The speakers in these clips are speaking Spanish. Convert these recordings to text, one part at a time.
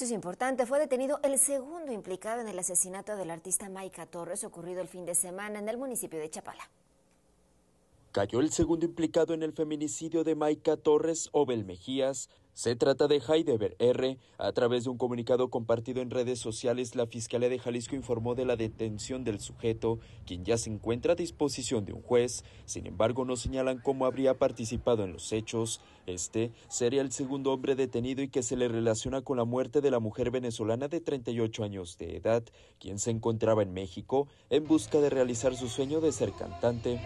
Esto es importante. Fue detenido el segundo implicado en el asesinato del artista Maika Torres ocurrido el fin de semana en el municipio de Chapala cayó el segundo implicado en el feminicidio de Maika Torres Obel Mejías. Se trata de Ver R. A través de un comunicado compartido en redes sociales, la Fiscalía de Jalisco informó de la detención del sujeto, quien ya se encuentra a disposición de un juez. Sin embargo, no señalan cómo habría participado en los hechos. Este sería el segundo hombre detenido y que se le relaciona con la muerte de la mujer venezolana de 38 años de edad, quien se encontraba en México en busca de realizar su sueño de ser cantante.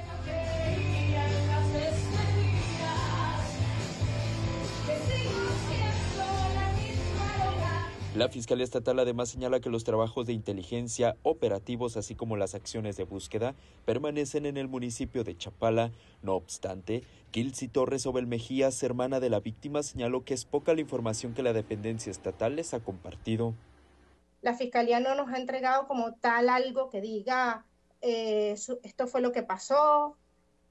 La Fiscalía Estatal además señala que los trabajos de inteligencia operativos, así como las acciones de búsqueda, permanecen en el municipio de Chapala. No obstante, Kilsi Torres Obel Mejías, hermana de la víctima, señaló que es poca la información que la dependencia estatal les ha compartido. La Fiscalía no nos ha entregado como tal algo que diga eh, esto fue lo que pasó,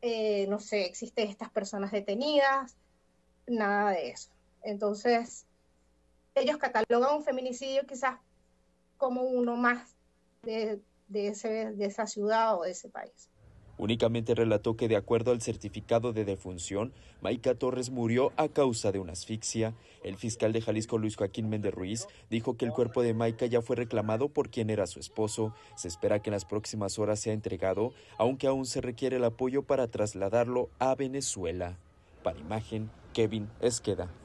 eh, no sé, existen estas personas detenidas, nada de eso. Entonces, ellos catalogan un feminicidio quizás como uno más de, de, esa ciudad o de ese país. Únicamente relató que de acuerdo al certificado de defunción, Maika Torres murió a causa de una asfixia. El fiscal de Jalisco Luis Joaquín Méndez Ruiz dijo que el cuerpo de Maica ya fue reclamado por quien era su esposo. Se espera que en las próximas horas sea entregado, aunque aún se requiere el apoyo para trasladarlo a Venezuela. Para imagen, Kevin Esqueda.